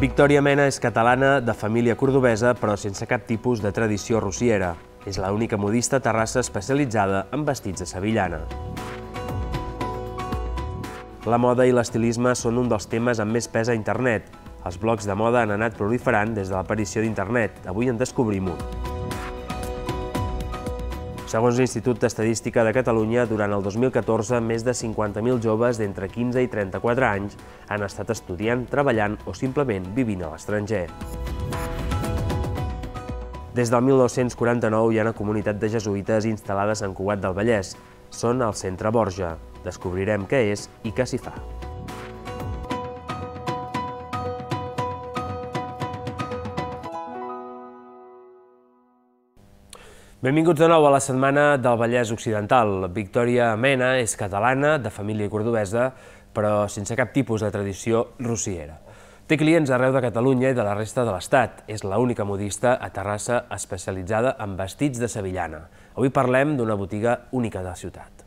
Victòria Mena és catalana de família cordobesa, però sense cap tipus de tradició rossiera. És l'única modista a Terrassa especialitzada en vestits de sevillana. La moda i l'estilisme són un dels temes amb més pes a internet. Els blogs de moda han anat proliferant des de l'aparició d'internet. Avui en descobrim un. Segons l'Institut d'Estadística de Catalunya, durant el 2014, més de 50.000 joves d'entre 15 i 34 anys han estat estudiant, treballant o simplement vivint a l'estranger. Des del 1949 hi ha una comunitat de jesuïtes instal·lades en Cugat del Vallès. Són al centre Borja. Descobrirem què és i què s'hi fa. Benvinguts de nou a la Setmana del Vallès Occidental. Victòria Mena és catalana, de família cordobesa, però sense cap tipus de tradició russiera. Té clients arreu de Catalunya i de la resta de l'Estat. És l'única modista a Terrassa especialitzada en vestits de sevillana. Avui parlem d'una botiga única de la ciutat.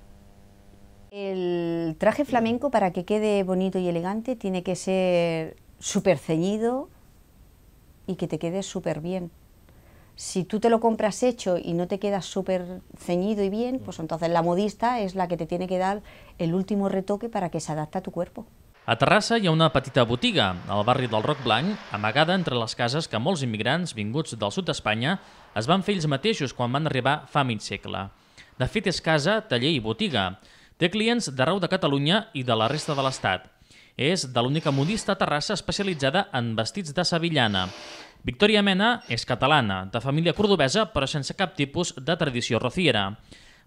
El traje flamenco, para que quede bonito y elegante, tiene que ser superceñido y que te quede superbien. Si tú te lo compras hecho y no te quedas súper ceñido y bien, pues entonces la modista es la que te tiene que dar el último retoque para que se adapte a tu cuerpo. A Terrassa hi ha una petita botiga, al barri del Roc Blanc, amagada entre les cases que molts immigrants vinguts del sud d'Espanya es van fer ells mateixos quan van arribar fa mig segle. De fet, és casa, taller i botiga. Té clients d'arreu de Catalunya i de la resta de l'Estat. És de l'única modista a Terrassa especialitzada en vestits de sevillana. Victòria Mena és catalana, de família cordobesa, però sense cap tipus de tradició rociera.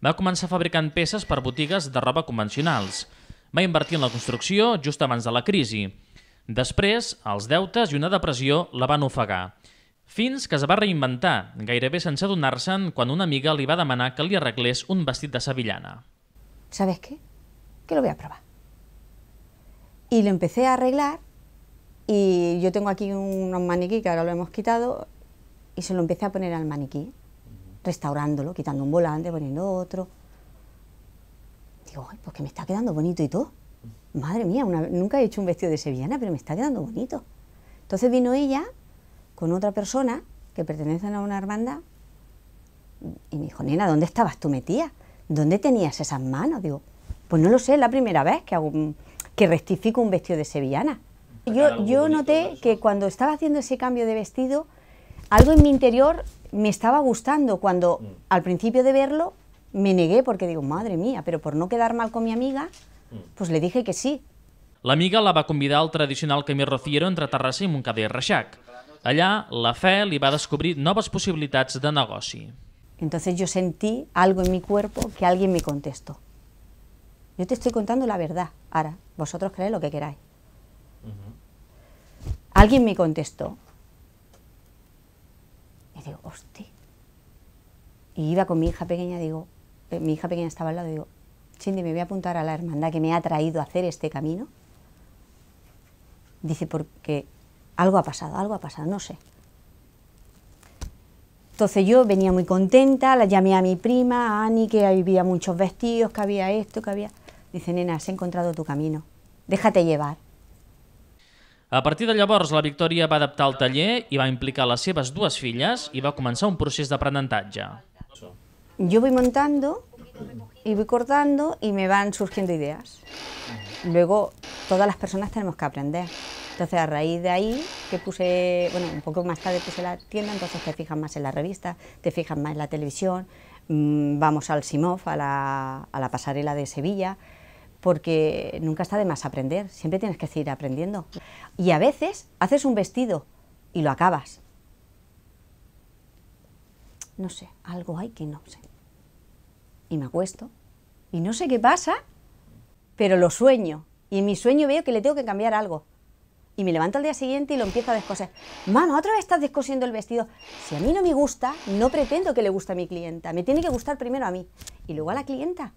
Va començar fabricant peces per botigues de roba convencionals. Va invertir en la construcció just abans de la crisi. Després, els deutes i una depressió la van ofegar. Fins que es va reinventar, gairebé sense adonar-se'n, quan una amiga li va demanar que li arreglés un vestit de sevillana. ¿Sabes qué? Que lo voy a probar. Y lo empecé a arreglar Y yo tengo aquí unos maniquí que ahora lo hemos quitado y se lo empecé a poner al maniquí, restaurándolo, quitando un volante, poniendo otro. Digo, pues que me está quedando bonito y todo. Madre mía, nunca he hecho un vestido de sevillana, pero me está quedando bonito. Entonces vino ella con otra persona que pertenecen a una hermandad y me dijo, nena, ¿dónde estabas tú metida? ¿Dónde tenías esas manos? Digo, pues no lo sé, es la primera vez que, que rectifico un vestido de sevillana. Yo, noté que cuando estaba haciendo ese cambio de vestido, algo en mi interior me estaba gustando. Cuando mm. al principio de verlo me negué porque digo, madre mía, pero por no quedar mal con mi amiga, mm. pues le dije que sí. La amiga la va a convidar al tradicional camí rociero entre Terrassa y Montcada i Reixac. allá la fe li va descubrir nuevas posibilidades de negoci. Entonces yo sentí algo en mi cuerpo que alguien me contestó. Yo te estoy contando la verdad, ahora vosotros creéis lo que queráis. Alguien me contestó. Y digo, hostia. Y iba con mi hija pequeña, digo, eh, mi hija pequeña estaba al lado, digo, Cindy, me voy a apuntar a la hermandad que me ha traído a hacer este camino. Dice, porque algo ha pasado, algo ha pasado, no sé. Entonces yo venía muy contenta, la llamé a mi prima, a Ani, que había muchos vestidos, que había esto, que había... Dice, nena, has encontrado tu camino, déjate llevar. A partir de llavors, la Victoria va adaptar el taller y va a implicar les seves dos filles y va a comenzar un proceso procés d'aprenentatge. Yo voy montando y voy cortando y me van surgiendo ideas. Luego, todas las personas tenemos que aprender. Entonces, a raíz de ahí, que puse, bueno, un poco más tarde puse la tienda, entonces te fijas más en la revista, te fijas más en la televisión, mm, vamos al Simov, a la pasarela de Sevilla, porque nunca está de más aprender, siempre tienes que seguir aprendiendo. Y a veces haces un vestido y lo acabas. No sé, algo hay que no sé. Y me acuesto y no sé qué pasa, pero lo sueño. Y en mi sueño veo que le tengo que cambiar algo. Y me levanto al día siguiente y lo empiezo a descoser. Mamá, otra vez estás descosiendo el vestido. Si a mí no me gusta, no pretendo que le guste a mi clienta. Me tiene que gustar primero a mí y luego a la clienta.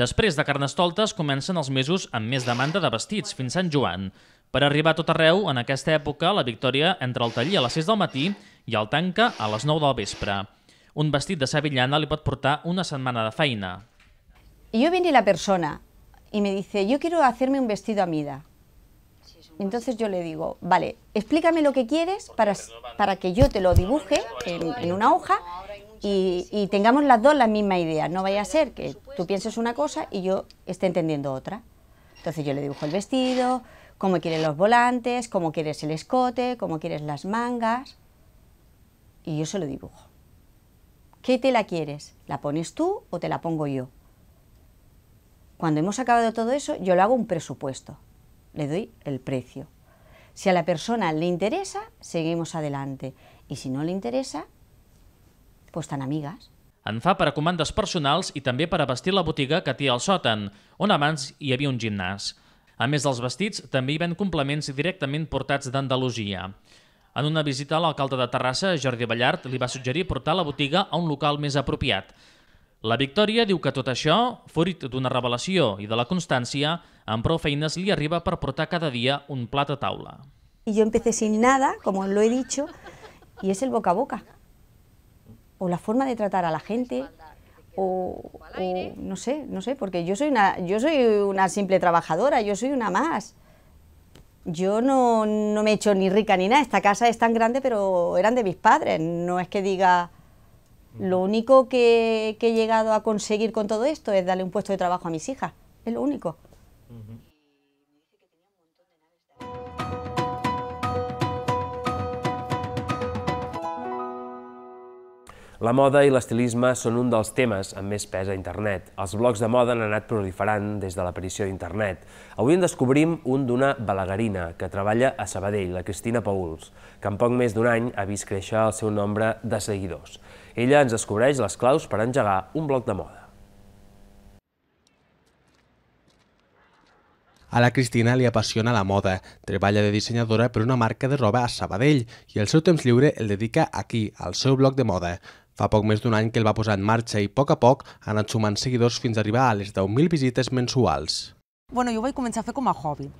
Després de Carnestoltes comencen els mesos amb més demanda de vestits, fins a Sant Joan. Per arribar tot arreu, en aquesta època, la Victòria entra al taller a les 6 del matí i el tanca a les 9 del vespre. Un vestit de sevillana li pot portar una setmana de feina. yo vine la persona y me dice, yo quiero hacerme un vestido a mida. Entonces yo le digo, vale, explícame lo que quieres para, para que yo te lo dibuje en, en una hoja y, tengamos las dos la misma idea. No vaya a ser que tú pienses una cosa y yo esté entendiendo otra. Entonces yo le dibujo el vestido, cómo quieres los volantes, cómo quieres el escote, cómo quieres las mangas. Y yo se lo dibujo. ¿Qué la quieres? ¿La pones tú o te la pongo yo? Cuando hemos acabado todo eso, yo le hago un presupuesto. Le doy el precio. Si a la persona le interesa, seguimos adelante. Y si no le interesa, pues, tan amigues. En fa per a comandes personals i també per a vestir la botiga que té al sòtan, on abans hi havia un gimnàs. A més dels vestits, també hi ven complements directament portats d'Andalusia. En una visita a l'alcalde de Terrassa, Jordi Ballart li va suggerir portar la botiga a un local més apropiat. La Victòria diu que tot això, fruit d'una revelació i de la constància, amb prou feines li arriba per portar cada dia un plat a taula. Y yo empecé sin nada, como lo he dicho, y es el boca a boca. o la forma de tratar a la gente, o, no sé, no sé, porque yo soy una, yo soy una simple trabajadora, yo soy una más. Yo no, no me he hecho ni rica ni nada, esta casa es tan grande, pero eran de mis padres, no es que diga, lo único que, he llegado a conseguir con todo esto es darle un puesto de trabajo a mis hijas, es lo único. La moda i l'estilisme són un dels temes amb més pes a internet. Els blogs de moda han anat proliferant des de l'aparició d'internet. Avui en descobrim un d'una balagarina que treballa a Sabadell, la Cristina Pauls, que en poc més d'un any ha vist créixer el seu nombre de seguidors. Ella ens descobreix les claus per engegar un blog de moda. A la Cristina li apassiona la moda. Treballa de dissenyadora per una marca de roba a Sabadell i el seu temps lliure el dedica aquí, al seu blog de moda. Fa poc més d'un any que el va posar en marxa i a poc a poc ha anat sumant seguidors fins a arribar a les 10.000 visites mensuals. Bueno, jo ho vaig començar a fer com a hobby.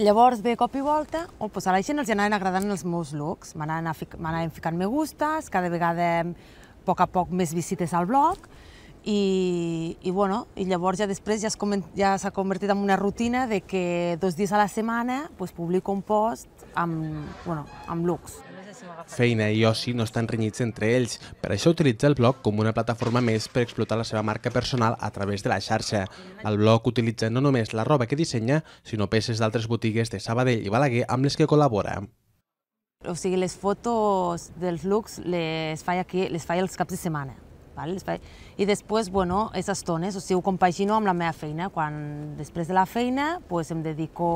Llavors, de cop i volta, oh, pues a la gent els anaven agradant els meus looks, m'anaven ficant me gustes, cada vegada a poc a poc més visites al blog, i, i, bueno, i llavors ja després ja s'ha ja convertit en una rutina de que dos dies a la setmana pues, publico un post amb, bueno, amb looks. Feina i oci no estan renyits entre ells, per això utilitza el blog com una plataforma més per explotar la seva marca personal a través de la xarxa. El blog utilitza no només la roba que dissenya, sinó peces d'altres botigues de Sabadell i Balaguer amb les que col·labora. O sigui, les fotos dels looks les faig aquí, les faig els caps de setmana. Val? Les faig... I després, bueno, és estones, o sigui, ho compagino amb la meva feina. Quan després de la feina, pues, em dedico,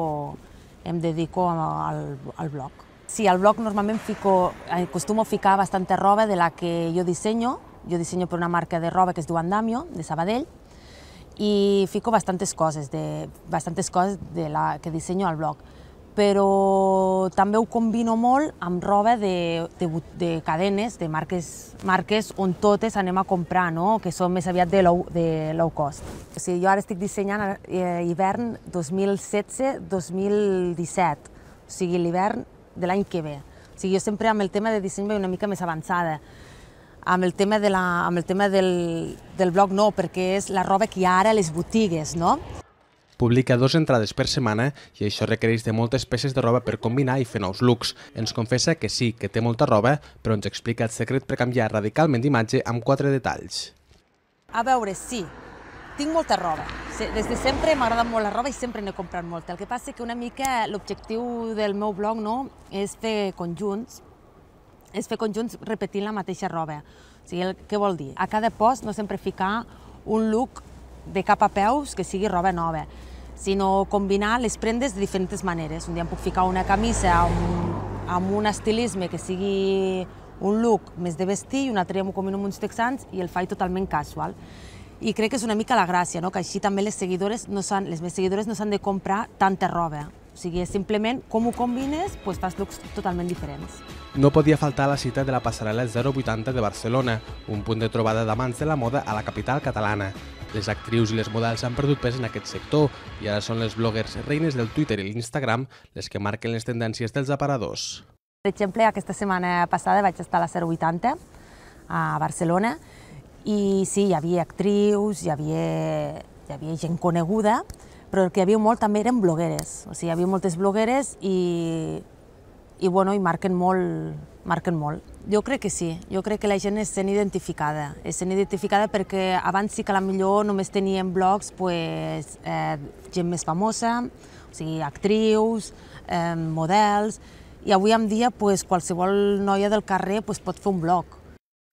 em dedico al, al blog. Sí, al blog normalment fico, eh, acostumo a ficar bastanta roba de la que jo dissenyo. Jo dissenyo per una marca de roba que es diu Andamio, de Sabadell, i fico bastantes coses, de, bastantes coses de la que dissenyo al blog però també ho combino molt amb roba de, de, de cadenes, de marques, marques on totes anem a comprar, no? que són més aviat de low, de low cost. O sigui, jo ara estic dissenyant eh, hivern 2016-2017, o sigui, l'hivern de l'any que ve. O sigui, jo sempre amb el tema de disseny veig una mica més avançada. Amb el tema, de la, amb el tema del, del blog no, perquè és la roba que hi ha ara a les botigues, no? Publica dos entrades per setmana i això requereix de moltes peces de roba per combinar i fer nous looks. Ens confessa que sí, que té molta roba, però ens explica el secret per canviar radicalment d'imatge amb quatre detalls. A veure, sí, tinc molta roba. Des de sempre m'ha agradat molt la roba i sempre n'he comprat molta. El que passa és que una mica l'objectiu del meu blog no, és fer conjunts, és fer conjunts repetint la mateixa roba. O sigui, el, què vol dir? A cada post no sempre ficar un look de cap a peus que sigui roba nova, sinó combinar les prendes de diferents maneres. Un dia em puc ficar una camisa amb, amb un estilisme que sigui un look més de vestir i un altre dia m'ho combino amb uns texans i el faig totalment casual i crec que és una mica la gràcia, no? que així també les seguidores no s'han, les meves seguidores no s'han de comprar tanta roba. O sigui, simplement com ho combines, doncs fas looks totalment diferents. No podia faltar la cita de la passarel·la 080 de Barcelona, un punt de trobada mans de la moda a la capital catalana. Les actrius i les models han perdut pes en aquest sector i ara són les bloggers reines del Twitter i l'Instagram les que marquen les tendències dels aparadors. Per exemple, aquesta setmana passada vaig estar a la 080 a Barcelona i sí, hi havia actrius, hi havia, hi havia gent coneguda, però el que hi havia molt també eren blogueres. O sigui, hi havia moltes blogueres i, i, bueno, i marquen, molt, marquen molt. Jo crec que sí, jo crec que la gent es sent identificada. Es sent identificada perquè abans sí que la millor només tenien blogs pues, eh, gent més famosa, o sigui, actrius, eh, models, i avui en dia pues, qualsevol noia del carrer pues, pot fer un blog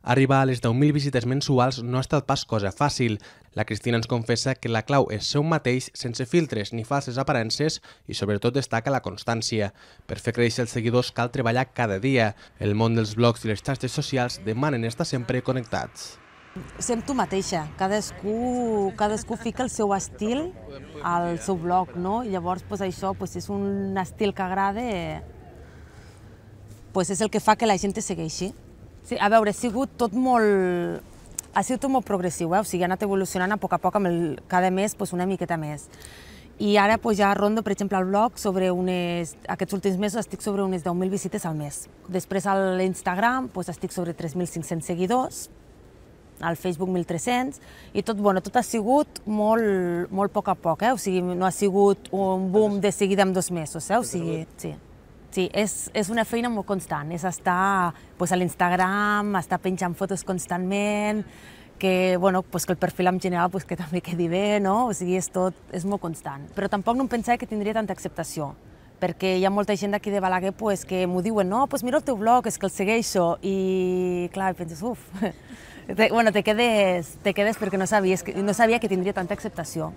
Arribar a les 10.000 visites mensuals no ha estat pas cosa fàcil. La Cristina ens confessa que la clau és ser un mateix sense filtres ni falses aparences i sobretot destaca la constància. Per fer créixer els seguidors cal treballar cada dia. El món dels blogs i les xarxes socials demanen estar sempre connectats. Sent tu mateixa, cadascú, cadascú fica el seu estil al seu blog, no? I llavors pues, això pues, és un estil que agrada, pues, és el que fa que la gent te segueixi. Sí, a veure, ha sigut tot molt... Ha sigut tot molt progressiu, eh? o sigui, ha anat evolucionant a poc a poc, amb el, cada mes doncs, una miqueta més. I ara pues, doncs, ja rondo, per exemple, al blog, sobre unes, aquests últims mesos estic sobre unes 10.000 visites al mes. Després a l'Instagram pues, doncs, estic sobre 3.500 seguidors, al Facebook 1.300, i tot, bueno, tot ha sigut molt, molt a poc a poc, eh? o sigui, no ha sigut un boom de seguida en dos mesos, eh? o sigui, sí. Sí, és, és una feina molt constant, és estar pues, a l'Instagram, estar penjant fotos constantment, que, bueno, pues que el perfil en general pues, que també quedi bé, no? o sigui, és, tot, és molt constant. Però tampoc no em pensava que tindria tanta acceptació, perquè hi ha molta gent d'aquí de Balaguer pues, que m'ho diuen, no, pues mira el teu blog, és que el segueixo, i clar, penses, uf, te, bueno, te quedes, te quedes perquè no, sabies, no sabia que tindria tanta acceptació.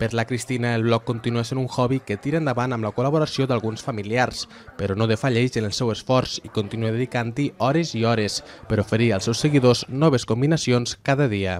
Per la Cristina, el blog continua sent un hobby que tira endavant amb la col·laboració d'alguns familiars, però no defalleix en el seu esforç i continua dedicant-hi hores i hores per oferir als seus seguidors noves combinacions cada dia.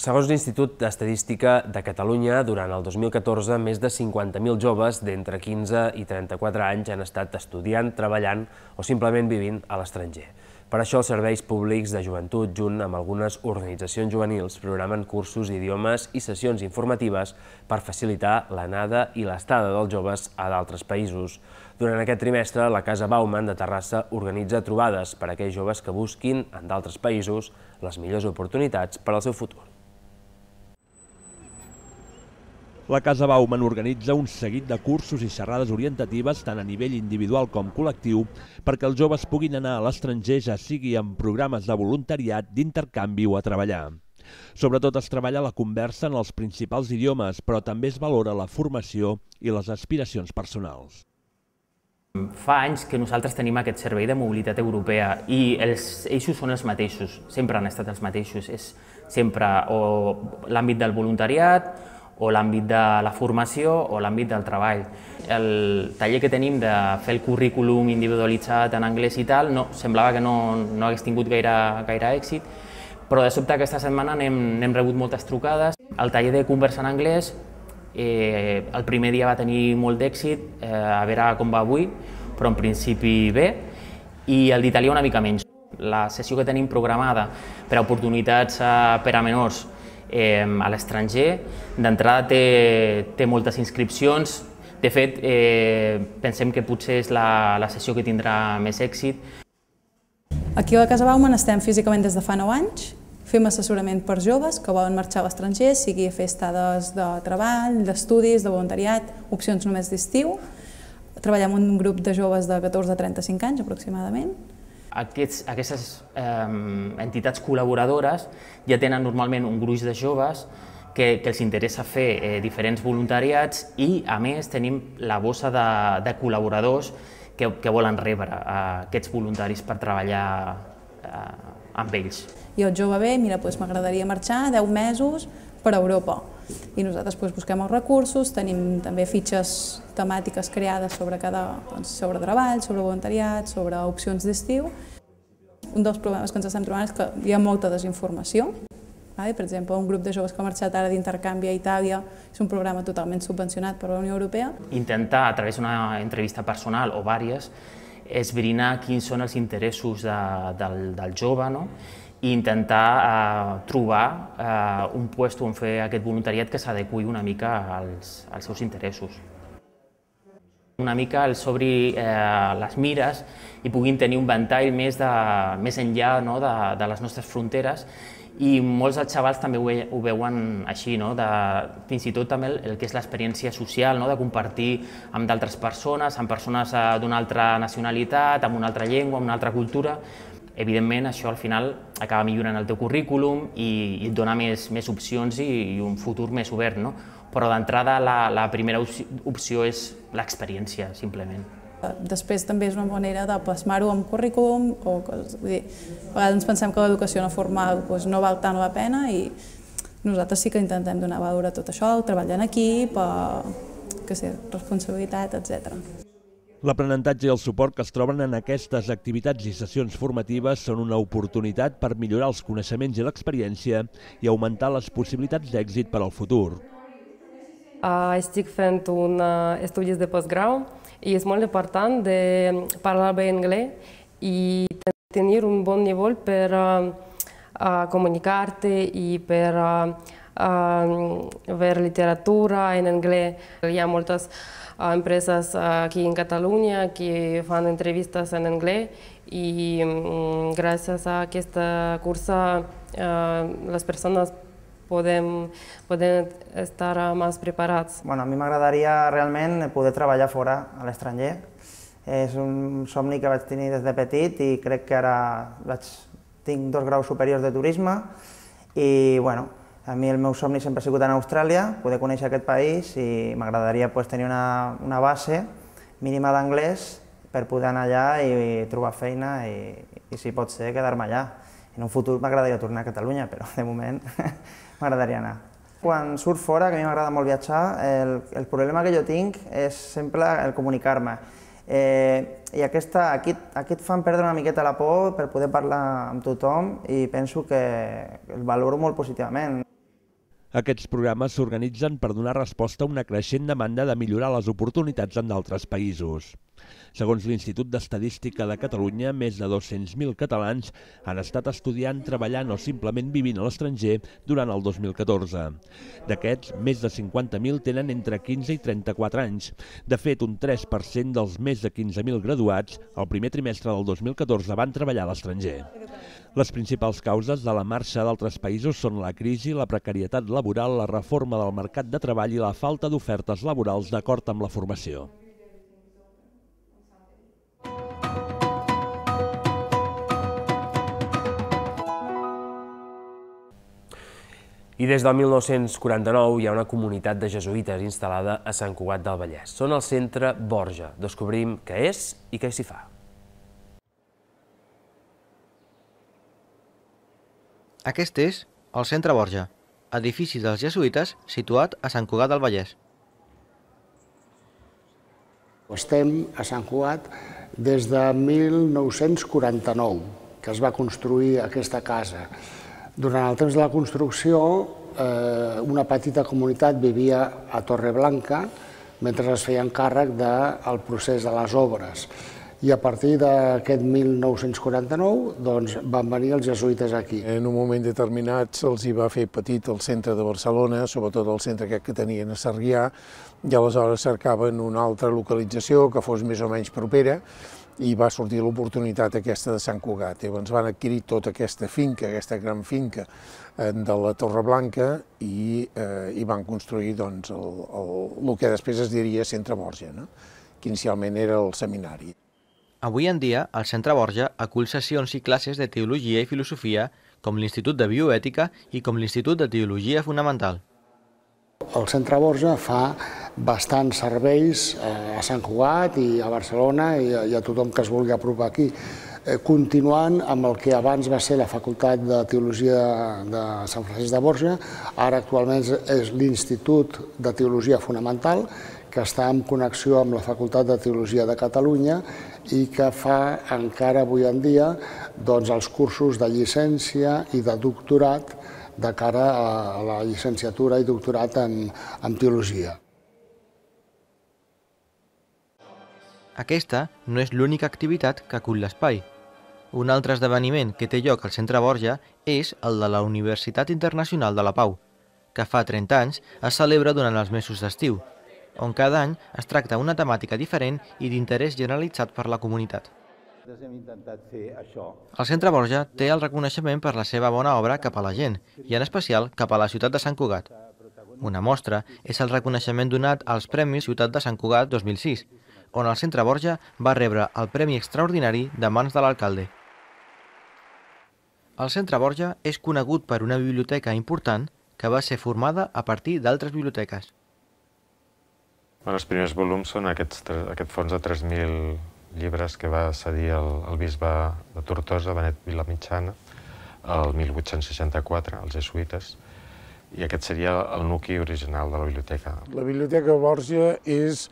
Segons l'Institut d'Estadística de Catalunya, durant el 2014, més de 50.000 joves d'entre 15 i 34 anys han estat estudiant, treballant o simplement vivint a l'estranger. Per això, els serveis públics de joventut, junt amb algunes organitzacions juvenils, programen cursos d'idiomes i sessions informatives per facilitar l'anada i l'estada dels joves a d'altres països. Durant aquest trimestre, la Casa Bauman de Terrassa organitza trobades per a aquells joves que busquin, en d'altres països, les millors oportunitats per al seu futur. La Casa Bauman organitza un seguit de cursos i xerrades orientatives tant a nivell individual com col·lectiu perquè els joves puguin anar a l'estranger ja sigui en programes de voluntariat, d'intercanvi o a treballar. Sobretot es treballa la conversa en els principals idiomes, però també es valora la formació i les aspiracions personals. Fa anys que nosaltres tenim aquest servei de mobilitat europea i els eixos són els mateixos, sempre han estat els mateixos. És sempre l'àmbit del voluntariat o l'àmbit de la formació o l'àmbit del treball. El taller que tenim de fer el currículum individualitzat en anglès i tal, no, semblava que no, no hagués tingut gaire, gaire èxit, però de sobte aquesta setmana n'hem rebut moltes trucades. El taller de conversa en anglès, eh, el primer dia va tenir molt d'èxit, eh, a veure com va avui, però en principi bé, i el d'italià una mica menys. La sessió que tenim programada per a oportunitats eh, per a menors eh, a l'estranger. D'entrada té, té moltes inscripcions, de fet, eh, pensem que potser és la, la sessió que tindrà més èxit. Aquí a Casa Bauman estem físicament des de fa 9 anys, fem assessorament per joves que volen marxar a l'estranger, sigui a fer estades de treball, d'estudis, de voluntariat, opcions només d'estiu. Treballem amb un grup de joves de 14 a 35 anys aproximadament. Aquests, aquestes eh, entitats col·laboradores ja tenen normalment un gruix de joves que, que els interessa fer eh, diferents voluntariats i, a més, tenim la bossa de, de col·laboradors que, que volen rebre eh, aquests voluntaris per treballar eh, amb ells. Jo, jove, bé, mira, doncs m'agradaria marxar 10 mesos per Europa i nosaltres doncs, busquem els recursos, tenim també fitxes temàtiques creades sobre, cada, doncs, sobre treball, sobre voluntariat, sobre opcions d'estiu. Un dels problemes que ens estem trobant és que hi ha molta desinformació. I, per exemple, un grup de joves que ha marxat ara d'intercanvi a Itàlia és un programa totalment subvencionat per la Unió Europea. Intentar, a través d'una entrevista personal o vàries, esbrinar quins són els interessos de, del, del jove no? i intentar eh, trobar eh, un lloc on fer aquest voluntariat que s'adequi una mica als, als seus interessos. Una mica els obri eh, les mires i puguin tenir un ventall més, de, més enllà no, de, de les nostres fronteres i molts dels xavals també ho, ho veuen així, no? de, fins i tot també el, el que és l'experiència social, no? de compartir amb d'altres persones, amb persones eh, d'una altra nacionalitat, amb una altra llengua, amb una altra cultura, evidentment això al final acaba millorant el teu currículum i, i et dona més, més opcions i, i un futur més obert, no? Però d'entrada la, la primera opció, és l'experiència, simplement. Després també és una manera de plasmar-ho amb currículum o coses. Vull dir, a vegades ens pensem que l'educació no formal doncs, no val tant la pena i nosaltres sí que intentem donar valor a tot això, el treball en equip, a, que sé, responsabilitat, etc. L'aprenentatge i el suport que es troben en aquestes activitats i sessions formatives són una oportunitat per millorar els coneixements i l'experiència i augmentar les possibilitats d'èxit per al futur. Uh, estic fent un uh, estudis de postgrau i és molt important de parlar bé anglès i tenir un bon nivell per uh, comunicar-te i per uh, ver literatura en inglés. ha muchas empresas aquí en Cataluña que hacen entrevistas en inglés y gracias a aquesta esta cursa las personas podem, podem estar més preparats. Bueno, a mi m'agradaria realment poder treballar fora, a l'estranger. És un somni que vaig tenir des de petit i crec que ara vaig, tinc dos graus superiors de turisme i bueno, a mi el meu somni sempre ha sigut anar a Austràlia, poder conèixer aquest país i m'agradaria pues, tenir una, una base mínima d'anglès per poder anar allà i, i trobar feina i, i si pot ser quedar-me allà. En un futur m'agradaria tornar a Catalunya, però de moment m'agradaria anar. Quan surt fora, que a mi m'agrada molt viatjar, el, el problema que jo tinc és sempre el comunicar-me. Eh, I aquesta, aquí, aquí et fan perdre una miqueta la por per poder parlar amb tothom i penso que el valoro molt positivament. Aquests programes s'organitzen per donar resposta a una creixent demanda de millorar les oportunitats en d'altres països. Segons l'Institut d'Estadística de Catalunya, més de 200.000 catalans han estat estudiant, treballant o simplement vivint a l'estranger durant el 2014. D'aquests, més de 50.000 tenen entre 15 i 34 anys. De fet, un 3% dels més de 15.000 graduats el primer trimestre del 2014 van treballar a l'estranger. Les principals causes de la marxa d'altres països són la crisi, la precarietat laboral, la reforma del mercat de treball i la falta d'ofertes laborals d'acord amb la formació. I des del 1949 hi ha una comunitat de jesuïtes instal·lada a Sant Cugat del Vallès. Són el centre Borja. Descobrim què és i què s'hi fa. Aquest és el Centre Borja, edifici dels jesuïtes situat a Sant Cugat del Vallès. Estem a Sant Cugat des de 1949, que es va construir aquesta casa. Durant el temps de la construcció, eh, una petita comunitat vivia a Torreblanca, mentre es feien càrrec del procés de les obres i a partir d'aquest 1949 doncs, van venir els jesuïtes aquí. En un moment determinat se'ls hi va fer petit el centre de Barcelona, sobretot el centre aquest que tenien a Sarrià, i aleshores cercaven una altra localització que fos més o menys propera, i va sortir l'oportunitat aquesta de Sant Cugat. Llavors van adquirir tota aquesta finca, aquesta gran finca eh, de la Torre Blanca i, eh, i van construir doncs, el, el, el que després es diria Centre Borja, no? que inicialment era el seminari. Avui en dia, el Centre Borja acull sessions i classes de teologia i filosofia, com l'Institut de Bioètica i com l'Institut de Teologia Fonamental. El Centre Borja fa bastants serveis eh, a Sant Cugat i a Barcelona i a, tothom que es vulgui apropar aquí, eh, continuant amb el que abans va ser la Facultat de Teologia de Sant Francesc de Borja, ara actualment és l'Institut de Teologia Fonamental, que està en connexió amb la Facultat de Teologia de Catalunya i que fa encara avui en dia doncs, els cursos de llicència i de doctorat de cara a la llicenciatura i doctorat en, en Teologia. Aquesta no és l'única activitat que acull l'espai. Un altre esdeveniment que té lloc al Centre Borja és el de la Universitat Internacional de la Pau, que fa 30 anys es celebra durant els mesos d'estiu, on cada any es tracta una temàtica diferent i d'interès generalitzat per la comunitat. intentat fer això. El Centre Borja té el reconeixement per la seva bona obra cap a la gent, i en especial cap a la ciutat de Sant Cugat. Una mostra és el reconeixement donat als Premis Ciutat de Sant Cugat 2006, on el Centre Borja va rebre el Premi Extraordinari de mans de l'alcalde. El Centre Borja és conegut per una biblioteca important que va ser formada a partir d'altres biblioteques. Bueno, els primers volums són aquests, aquest fons de 3.000 llibres que va cedir el, el bisbe de Tortosa, Benet Vilamitjana, el 1864, als jesuïtes, i aquest seria el nucli original de la biblioteca. La Biblioteca Borja és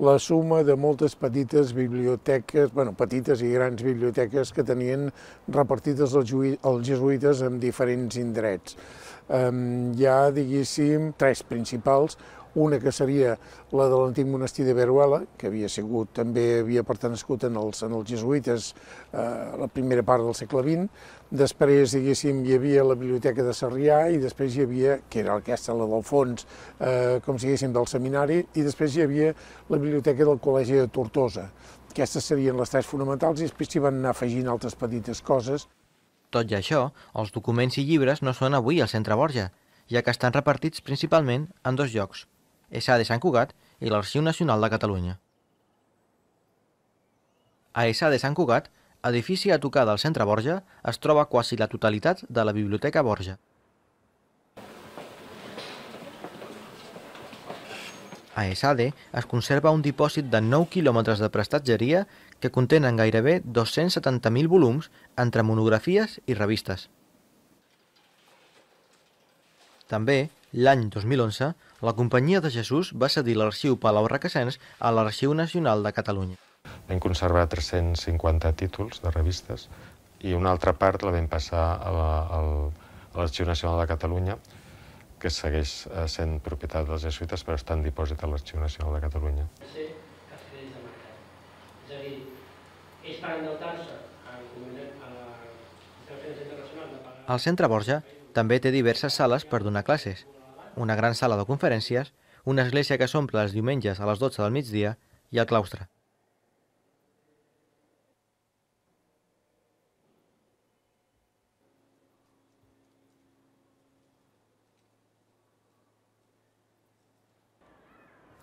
la suma de moltes petites biblioteques, bueno, petites i grans biblioteques que tenien repartides els, els jesuïtes en diferents indrets. Um, hi ha, diguéssim, tres principals una que seria la de l'antic monestir de Veruela, que havia sigut, també havia pertenescut en els, en els jesuïtes eh, la primera part del segle XX, després, diguéssim, hi havia la biblioteca de Sarrià i després hi havia, que era aquesta, la del fons, eh, com si diguéssim, del seminari, i després hi havia la biblioteca del Col·legi de Tortosa. Aquestes serien les tres fonamentals i després s'hi van anar afegint altres petites coses. Tot i això, els documents i llibres no són avui al Centre Borja, ja que estan repartits principalment en dos llocs, S.A. de Sant Cugat i l'Arxiu Nacional de Catalunya. A S.A. de Sant Cugat, edifici a tocar del Centre Borja, es troba quasi la totalitat de la Biblioteca Borja. A Esade es conserva un dipòsit de 9 quilòmetres de prestatgeria que contenen gairebé 270.000 volums entre monografies i revistes. També L'any 2011, la Companyia de Jesús va cedir l'arxiu Palau Requesens a l'Arxiu Nacional de Catalunya. Vam conservar 350 títols de revistes i una altra part la vam passar a l'Arxiu Nacional de Catalunya, que segueix eh, sent propietat dels jesuïtes, però està en dipòsit a l'Arxiu Nacional de Catalunya. Sí, de mercat. És a dir, ells per endeutar-se al Centre Borja també té diverses sales per donar classes una gran sala de conferències, una església que s'omple els diumenges a les 12 del migdia i el claustre.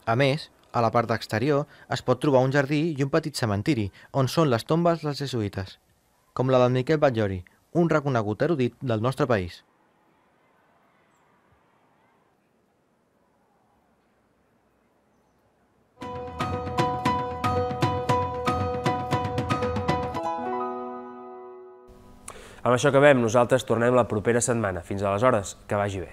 A més, a la part exterior es pot trobar un jardí i un petit cementiri, on són les tombes dels jesuïtes, com la del Miquel Batllori, un reconegut erudit del nostre país. Amb això acabem, nosaltres tornem la propera setmana. Fins aleshores, que vagi bé.